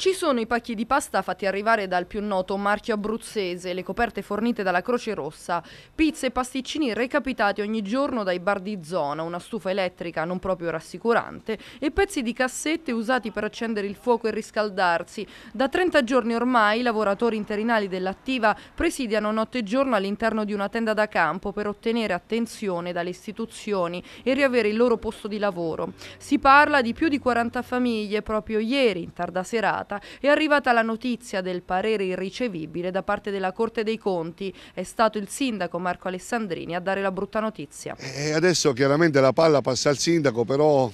Ci sono i pacchi di pasta fatti arrivare dal più noto marchio abruzzese, le coperte fornite dalla Croce Rossa, pizze e pasticcini recapitati ogni giorno dai bar di zona, una stufa elettrica non proprio rassicurante e pezzi di cassette usati per accendere il fuoco e riscaldarsi. Da 30 giorni ormai i lavoratori interinali dell'attiva presidiano notte e giorno all'interno di una tenda da campo per ottenere attenzione dalle istituzioni e riavere il loro posto di lavoro. Si parla di più di 40 famiglie proprio ieri, in tarda serata, giornata è arrivata la notizia del parere irricevibile da parte della Corte dei Conti. È stato il sindaco Marco Alessandrini a dare la brutta notizia. E adesso chiaramente la palla passa al sindaco, però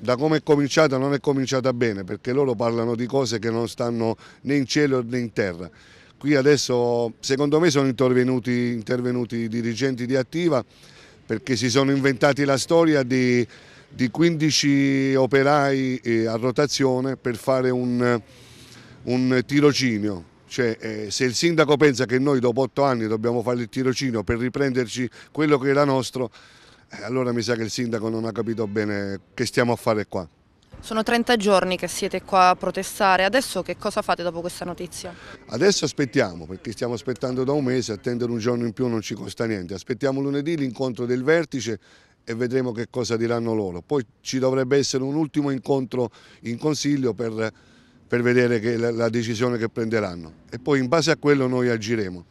da come è cominciata non è cominciata bene perché loro parlano di cose che non stanno né in cielo né in terra. Qui adesso secondo me sono intervenuti, intervenuti i dirigenti di Attiva perché si sono inventati la storia di di 15 operai eh, a rotazione per fare un, un tirocinio. Cioè, eh, se il sindaco pensa che noi dopo otto anni dobbiamo fare il tirocinio per riprenderci quello che era nostro, eh, allora mi sa che il sindaco non ha capito bene che stiamo a fare qua. Sono 30 giorni che siete qua a protestare, adesso che cosa fate dopo questa notizia? Adesso aspettiamo, perché stiamo aspettando da un mese, attendere un giorno in più non ci costa niente. Aspettiamo lunedì l'incontro del vertice e vedremo che cosa diranno loro. Poi ci dovrebbe essere un ultimo incontro in Consiglio per, per vedere la, la decisione che prenderanno e poi in base a quello noi agiremo.